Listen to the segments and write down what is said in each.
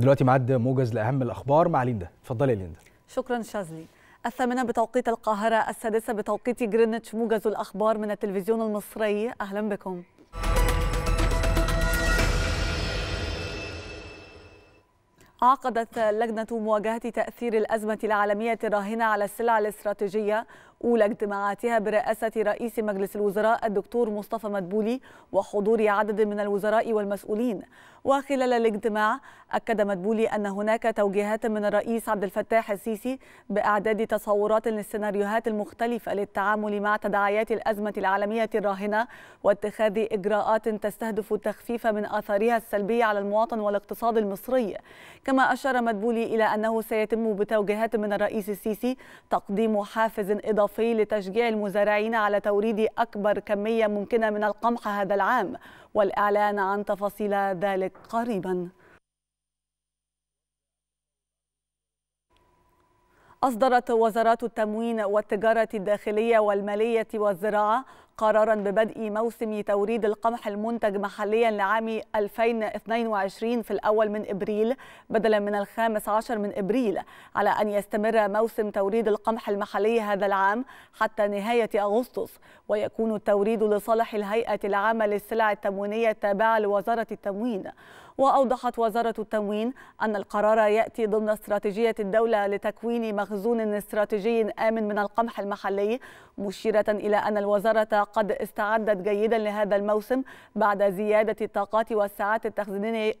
دلوقتي معد موجز لاهم الاخبار مع ليندا اتفضلي يا ليندا شكرا شاذلي الثامنة بتوقيت القاهرة السادسة بتوقيت جرينتش موجز الأخبار من التلفزيون المصري أهلا بكم عقدت لجنة مواجهة تأثير الأزمة العالمية الراهنة على السلع الاستراتيجية أولى اجتماعاتها برئاسة رئيس مجلس الوزراء الدكتور مصطفى مدبولي وحضور عدد من الوزراء والمسؤولين وخلال الاجتماع أكد مدبولي أن هناك توجيهات من الرئيس عبد الفتاح السيسي بإعداد تصورات للسيناريوهات المختلفة للتعامل مع تداعيات الأزمة العالمية الراهنة واتخاذ إجراءات تستهدف التخفيف من آثارها السلبية على المواطن والاقتصاد المصري كما أشار مدبولي إلى أنه سيتم بتوجيهات من الرئيس السيسي تقديم حافز إضافي إضافي لتشجيع المزارعين على توريد أكبر كمية ممكنة من القمح هذا العام والإعلان عن تفاصيل ذلك قريباً أصدرت وزارات التموين والتجارة الداخلية والمالية والزراعة قرارا ببدء موسم توريد القمح المنتج محليا لعام 2022 في الأول من إبريل بدلا من الخامس عشر من إبريل على أن يستمر موسم توريد القمح المحلي هذا العام حتى نهاية أغسطس ويكون التوريد لصالح الهيئة العامة للسلع التموينية التابعة لوزارة التموين وأوضحت وزارة التموين أن القرار يأتي ضمن استراتيجية الدولة لتكوين مخزون استراتيجي آمن من القمح المحلي مشيرة إلى أن الوزارة قد استعدت جيدا لهذا الموسم بعد زيادة الطاقات والساعات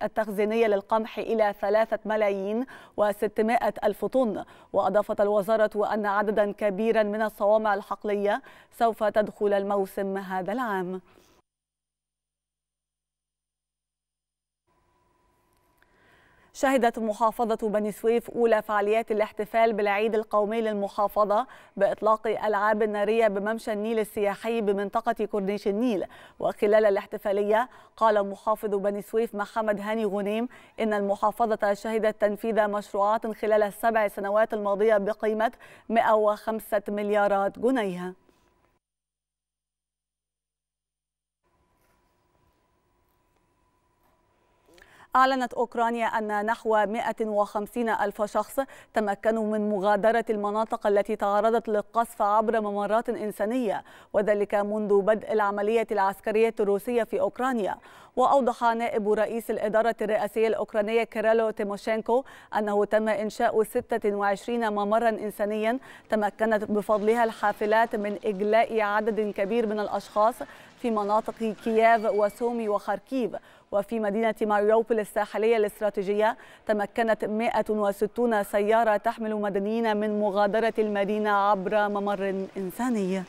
التخزينية للقمح إلى ثلاثة ملايين وستمائة ألف طن وأضافت الوزارة أن عددا كبيرا من الصوامع الحقلية سوف تدخل الموسم هذا العام شهدت محافظة بني سويف أولى فعاليات الاحتفال بالعيد القومي للمحافظة بإطلاق ألعاب نارية بممشى النيل السياحي بمنطقة كورنيش النيل وخلال الاحتفالية قال محافظ بني سويف محمد هاني غنيم إن المحافظة شهدت تنفيذ مشروعات خلال السبع سنوات الماضية بقيمة 105 مليارات جنيه أعلنت أوكرانيا أن نحو 150 ألف شخص تمكنوا من مغادرة المناطق التي تعرضت للقصف عبر ممرات إنسانية وذلك منذ بدء العملية العسكرية الروسية في أوكرانيا وأوضح نائب رئيس الإدارة الرئاسية الأوكرانية كيرالو تيموشينكو أنه تم إنشاء 26 ممرا إنسانيا تمكنت بفضلها الحافلات من إجلاء عدد كبير من الأشخاص في مناطق كييف وسومي وخاركيف وفي مدينة ماريوبل الساحلية الاستراتيجية تمكنت 160 سيارة تحمل مدنيين من مغادرة المدينة عبر ممر إنساني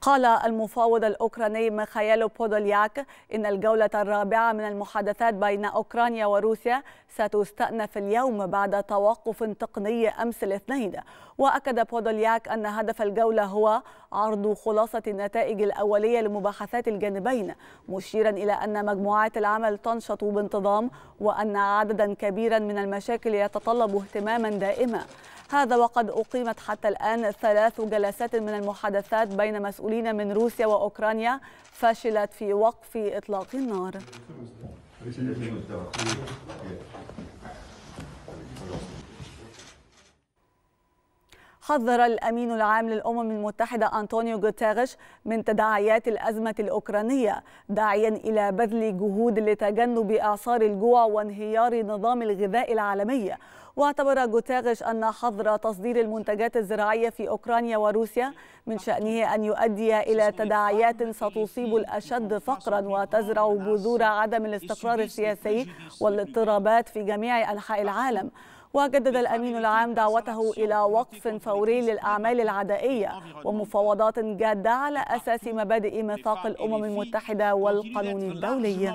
قال المفاوض الأوكراني ميخايلو بودولياك إن الجولة الرابعة من المحادثات بين أوكرانيا وروسيا ستستأنف اليوم بعد توقف تقني أمس الاثنين وأكد بودولياك أن هدف الجولة هو عرض خلاصة النتائج الأولية لمباحثات الجانبين مشيرا إلى أن مجموعات العمل تنشط بانتظام وأن عددا كبيرا من المشاكل يتطلب اهتماما دائما هذا وقد أقيمت حتى الآن ثلاث جلسات من المحادثات بين مسؤولين المسؤولين من روسيا وأوكرانيا فشلت في وقف إطلاق النار حذر الأمين العام للأمم المتحدة أنطونيو غوتيريش من تداعيات الأزمة الأوكرانية داعيا إلى بذل جهود لتجنب إعصار الجوع وانهيار نظام الغذاء العالمي واعتبر غوتيريش أن حظر تصدير المنتجات الزراعية في أوكرانيا وروسيا من شأنه أن يؤدي إلى تداعيات ستصيب الأشد فقرا وتزرع بذور عدم الاستقرار السياسي والاضطرابات في جميع أنحاء العالم وجدد الأمين العام دعوته إلى وقف فوري للأعمال العدائية ومفاوضات جادة على أساس مبادئ ميثاق الأمم المتحدة والقانون الدولي.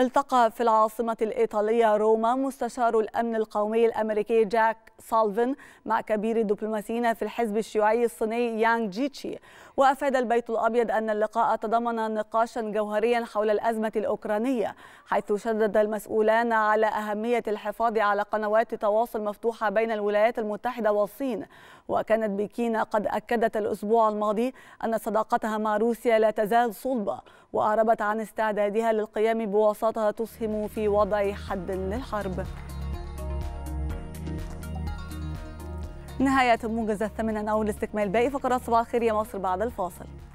التقى في العاصمة الإيطالية روما مستشار الأمن القومي الأمريكي جاك سالفن مع كبير الدبلوماسيين في الحزب الشيوعي الصيني يانغ جيتشي وأفاد البيت الأبيض أن اللقاء تضمن نقاشا جوهريا حول الأزمة الأوكرانية حيث شدد المسؤولان على أهمية الحفاظ على قنوات تواصل مفتوحة بين الولايات المتحدة والصين وكانت بكينا قد أكدت الأسبوع الماضي أن صداقتها مع روسيا لا تزال صلبة وأعربت عن استعدادها للقيام بوساطة تسهم في وضع حد للحرب نهاية موجز الثامنة نعود لاستكمال باقي فقرات صباح الخير يا مصر بعد الفاصل